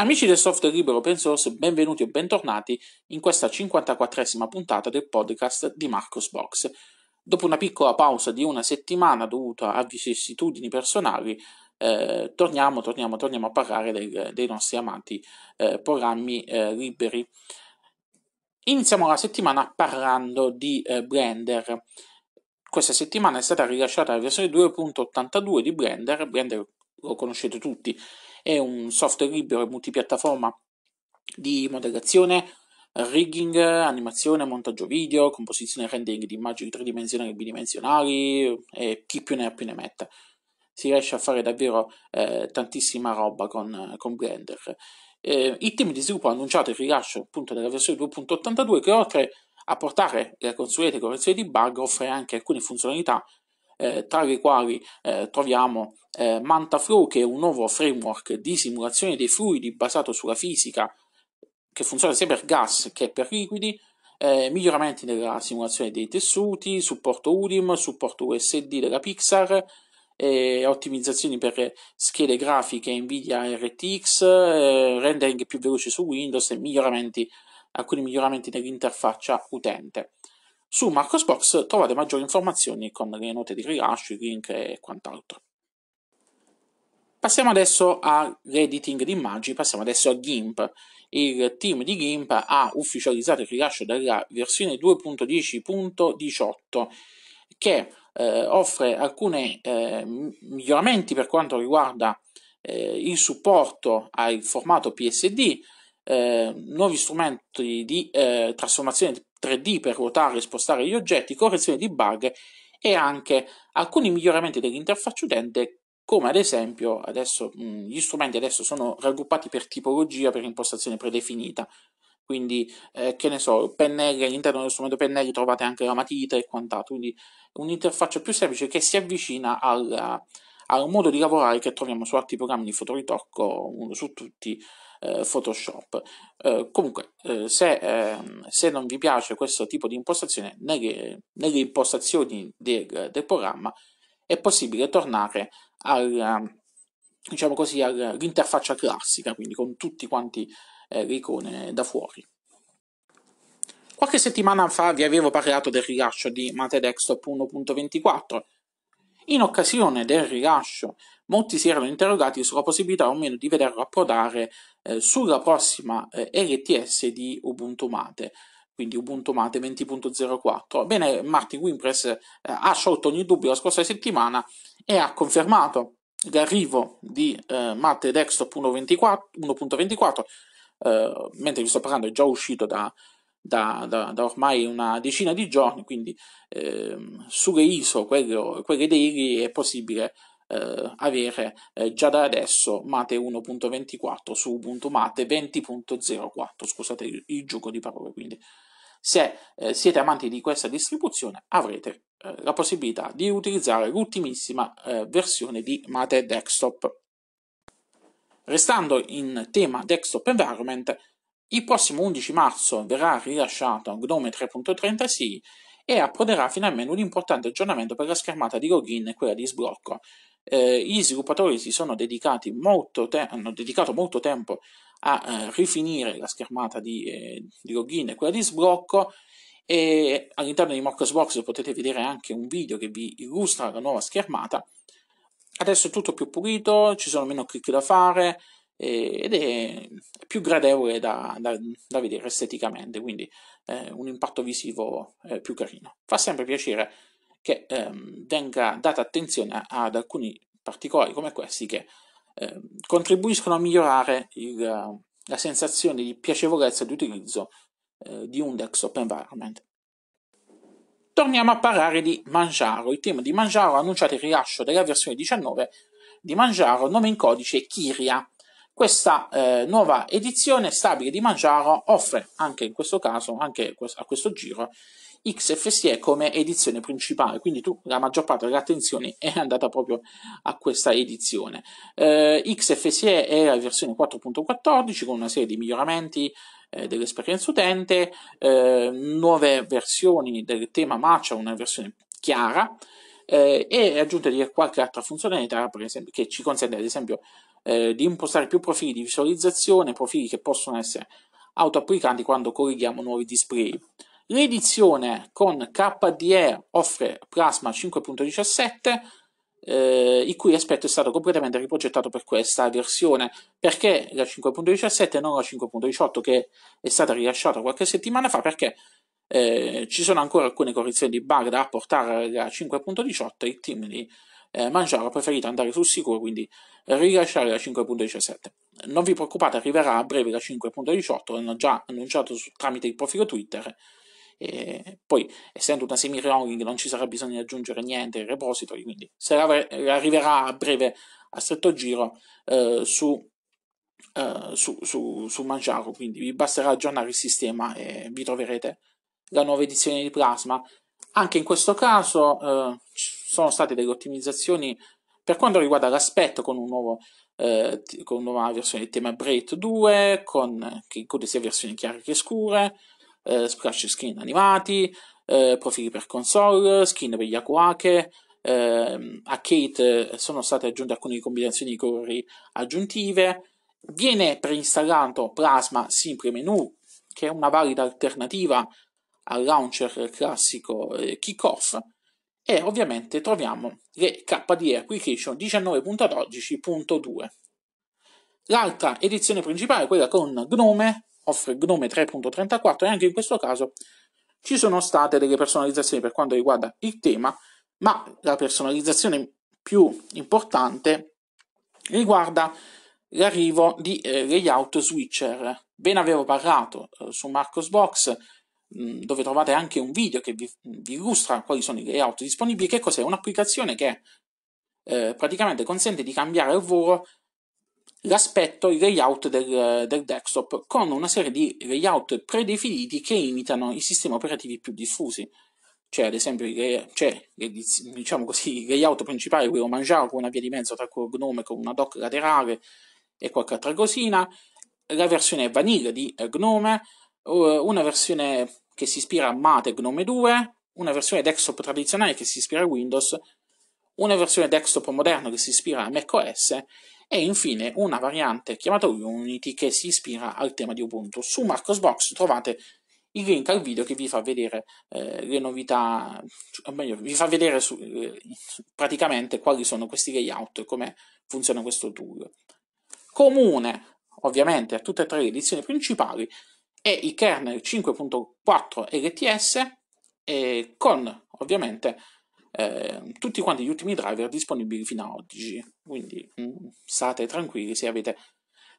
Amici del software libero open source, benvenuti o bentornati in questa 54esima puntata del podcast di Marcos Box. Dopo una piccola pausa di una settimana dovuta a vicissitudini personali, eh, torniamo, torniamo, torniamo, a parlare del, dei nostri amati eh, programmi eh, liberi. Iniziamo la settimana parlando di eh, Blender. Questa settimana è stata rilasciata la versione 2.82 di Blender, Blender lo conoscete tutti, è un software libero e multipiattaforma di modellazione, rigging, animazione, montaggio video, composizione e rendering di immagini tridimensionali e bidimensionali e chi più ne ha più ne metta. Si riesce a fare davvero eh, tantissima roba con, con Blender. Eh, il team di sviluppo ha annunciato il rilascio appunto della versione 2.82 che oltre a portare le consuete correzioni di bug offre anche alcune funzionalità eh, tra le quali eh, troviamo eh, MantaFlow, che è un nuovo framework di simulazione dei fluidi basato sulla fisica, che funziona sia per gas che per liquidi, eh, miglioramenti nella simulazione dei tessuti, supporto UDIM, supporto USD della Pixar, eh, ottimizzazioni per schede grafiche NVIDIA RTX, eh, rendering più veloce su Windows e miglioramenti, alcuni miglioramenti nell'interfaccia utente. Su Marcosbox trovate maggiori informazioni con le note di rilascio, i link e quant'altro. Passiamo adesso all'editing di immagini, passiamo adesso a GIMP. Il team di GIMP ha ufficializzato il rilascio della versione 2.10.18 che eh, offre alcuni eh, miglioramenti per quanto riguarda eh, il supporto al formato PSD, eh, nuovi strumenti di eh, trasformazione 3D per ruotare e spostare gli oggetti, correzione di bug e anche alcuni miglioramenti dell'interfaccia utente come ad esempio adesso mh, mm, gli strumenti adesso sono raggruppati per tipologia, per impostazione predefinita, quindi eh, che ne so, pennelli, all'interno dello strumento pennelli trovate anche la matita e quant'altro, quindi un'interfaccia più semplice che si avvicina alla, ha un modo di lavorare che troviamo su altri programmi di fotoritocco, uno su tutti eh, Photoshop. Eh, comunque, eh, se, ehm, se, non vi piace questo tipo di impostazione, nelle, nelle impostazioni del, del, programma è possibile tornare al, diciamo così, all'interfaccia classica, quindi con tutti quanti eh, le icone eh, da fuori. Qualche settimana fa vi avevo parlato del rilascio di Mate Desktop 1.24 in occasione del rilascio, molti si erano interrogati sulla possibilità o meno di vederlo approdare eh, sulla prossima eh, LTS di Ubuntu Mate, quindi Ubuntu Mate 20.04. Bene, Martin Wimpress eh, ha sciolto ogni dubbio la scorsa settimana e ha confermato l'arrivo di eh, Mate Desktop 1.24, 1.24 eh, mentre vi sto parlando è già uscito da da, da, da, ormai una decina di giorni, quindi ehm, su ISO, quelle quello daily, è possibile eh, avere eh, già da adesso Mate 1.24 su Ubuntu Mate 20.04, scusate il, il, gioco di parole, quindi se eh, siete amanti di questa distribuzione avrete eh, la possibilità di utilizzare l'ultimissima eh, versione di Mate Desktop. Restando in tema desktop environment, il prossimo 11 marzo verrà rilasciato Gnome 3.36 e approderà finalmente un importante aggiornamento per la schermata di login e quella di sblocco. Eh, gli sviluppatori si sono dedicati molto te- hanno dedicato molto tempo a eh, rifinire la schermata di, eh, di, login e quella di sblocco e all'interno di Mockbox potete vedere anche un video che vi illustra la nuova schermata. Adesso è tutto più pulito, ci sono meno clic da fare, ed è più gradevole da, da, da vedere esteticamente, quindi eh, un impatto visivo eh, più carino. Fa sempre piacere che ehm, venga data attenzione ad alcuni particolari come questi che ehm, contribuiscono a migliorare il, la sensazione di piacevolezza di utilizzo eh, di un desktop environment. Torniamo a parlare di Manjaro. Il tema di Manjaro ha annunciato il rilascio della versione 19 di Manjaro, nome in codice Kiria questa eh, nuova edizione stabile di Mangiaro offre anche in questo caso, anche a questo giro, XFSE come edizione principale, quindi tu la maggior parte delle attenzioni è andata proprio a questa edizione. Eh, XFSE è la versione 4.14 con una serie di miglioramenti eh, dell'esperienza utente, eh, nuove versioni del tema matcha, una versione chiara, eh, e aggiunta di qualche altra funzionalità esempio, che ci consente ad esempio eh, di impostare più profili di visualizzazione, profili che possono essere autoapplicanti quando colleghiamo nuovi display. L'edizione con KDE offre Plasma 5.17, eh, il cui aspetto è stato completamente riprogettato per questa versione, perché la 5.17 e non la 5.18 che è stata rilasciata qualche settimana fa, perché eh, ci sono ancora alcune correzioni di bug da apportare alla 5.18 il team di eh, Mangiaro ha preferito andare sul sicuro quindi rilasciare la 5.17 non vi preoccupate arriverà a breve la 5.18 l'hanno già annunciato su, tramite il profilo Twitter e poi essendo una semi rolling non ci sarà bisogno di aggiungere niente ai repository quindi se arriverà a breve a stretto giro eh, su Uh, su, su, su Mangiaro, quindi vi basterà aggiornare il sistema e vi troverete la nuova edizione di Plasma. Anche in questo caso eh, sono state delle ottimizzazioni per quanto riguarda l'aspetto con, un nuovo, eh, con una nuova versione di tema Braid 2, con, eh, che include sia versioni chiare che scure, eh, splash screen animati, eh, profili per console, skin per gli Akuake, ehm, eh, a Kate sono state aggiunte alcune combinazioni di colori aggiuntive, viene preinstallato Plasma Simple Menu, che è una valida alternativa al launcher classico eh, kickoff e ovviamente troviamo le KDE Application 19.12.2. L'altra edizione principale, quella con Gnome, offre Gnome 3.34 e anche in questo caso ci sono state delle personalizzazioni per quanto riguarda il tema, ma la personalizzazione più importante riguarda l'arrivo di eh, layout switcher. Ve ne avevo parlato eh, su Marcosbox Mm, dove trovate anche un video che vi, vi, illustra quali sono i layout disponibili, che cos'è? Un'applicazione che eh, praticamente consente di cambiare al volo l'aspetto, il layout del, del, desktop con una serie di layout predefiniti che imitano i sistemi operativi più diffusi. Cioè, ad esempio, c'è cioè, diciamo così, il layout principale, quello mangiato con una via di mezzo tra quello Gnome con una doc laterale e qualche altra cosina, la versione vanilla di eh, Gnome, una versione che si ispira a Mate Gnome 2, una versione desktop tradizionale che si ispira a Windows, una versione desktop moderna che si ispira a macOS e infine una variante chiamata Unity che si ispira al tema di Ubuntu. Su Marcosbox trovate il link al video che vi fa vedere eh, le novità, cioè, o meglio, vi fa vedere su, eh, praticamente quali sono questi layout e come funziona questo tool. Comune, ovviamente, a tutte e tre le edizioni principali e i kernel 5.4 LTS eh, con ovviamente eh, tutti quanti gli ultimi driver disponibili fino ad oggi. Quindi mh, mm, state tranquilli se avete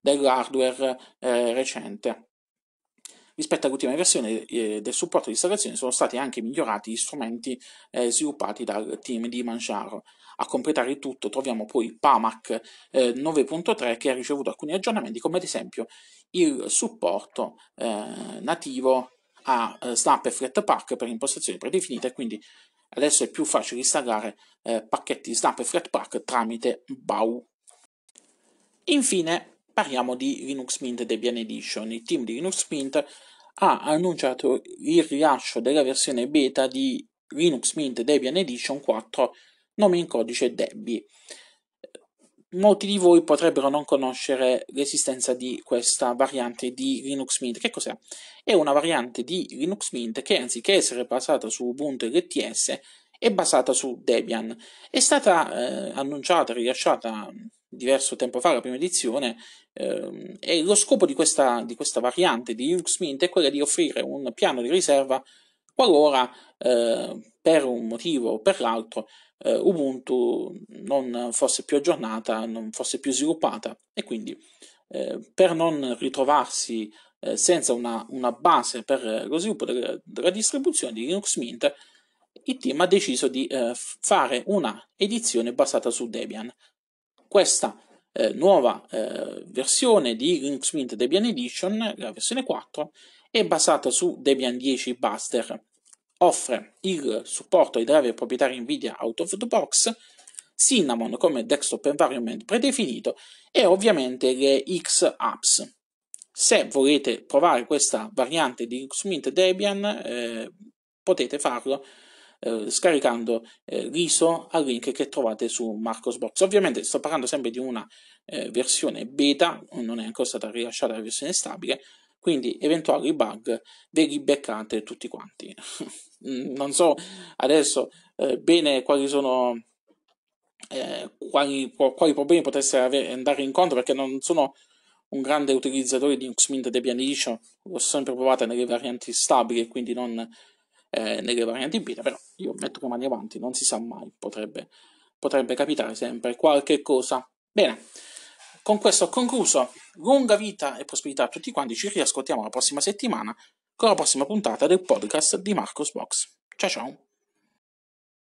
dell'hardware eh, recente. Rispetto all'ultima versione eh, del supporto di installazione sono stati anche migliorati gli strumenti eh, sviluppati dal team di Manjaro. A completare il tutto troviamo poi PAMAC 9.3 eh, che ha ricevuto alcuni aggiornamenti come ad esempio il supporto eh, nativo a eh, Snap e Flatpak per impostazioni predefinite, quindi adesso è più facile installare pacchetti Snap e Flatpak tramite BAU. Infine, parliamo di Linux Mint Debian Edition. Il team di Linux Mint ha annunciato il rilascio della versione beta di Linux Mint Debian Edition 4, nome in codice Debian. Molti di voi potrebbero non conoscere l'esistenza di questa variante di Linux Mint. Che cos'è? È una variante di Linux Mint che anziché essere basata su Ubuntu LTS è basata su Debian. È stata eh, annunciata e rilasciata diverso tempo fa, la prima edizione, ehm, e lo scopo di questa, di questa variante di Linux Mint è quella di offrire un piano di riserva qualora ehm, per un motivo o per l'altro eh, Ubuntu non fosse più aggiornata, non fosse più sviluppata e quindi eh, per non ritrovarsi eh, senza una, una, base per lo sviluppo della, della, distribuzione di Linux Mint, il team ha deciso di fare una edizione basata su Debian questa eh, nuova eh, versione di Linux Mint Debian Edition, la versione 4, è basata su Debian 10 Buster, offre il supporto ai driver proprietari NVIDIA out of the box, Cinnamon come desktop environment predefinito e ovviamente le X-Apps. Se volete provare questa variante di Linux Mint Debian eh, potete farlo eh, scaricando eh, l'ISO al link che trovate su Marcosbox. Ovviamente sto parlando sempre di una eh, versione beta, non è ancora stata rilasciata la versione stabile, quindi eventuali bug ve li beccate tutti quanti. Mm, non so adesso eh, bene quali sono... Eh, quali, quali, problemi potesse avere, andare incontro perché non sono un grande utilizzatore di Xmint Debian Edition, l'ho sempre provata nelle varianti stabili, quindi non eh, nelle varianti beta, però io metto le mani avanti, non si sa mai, potrebbe, potrebbe capitare sempre qualche cosa. Bene, con questo ho concluso. Lunga vita e prosperità a tutti quanti, ci riascoltiamo la prossima settimana con la prossima puntata del podcast di Marcos Box. Ciao ciao!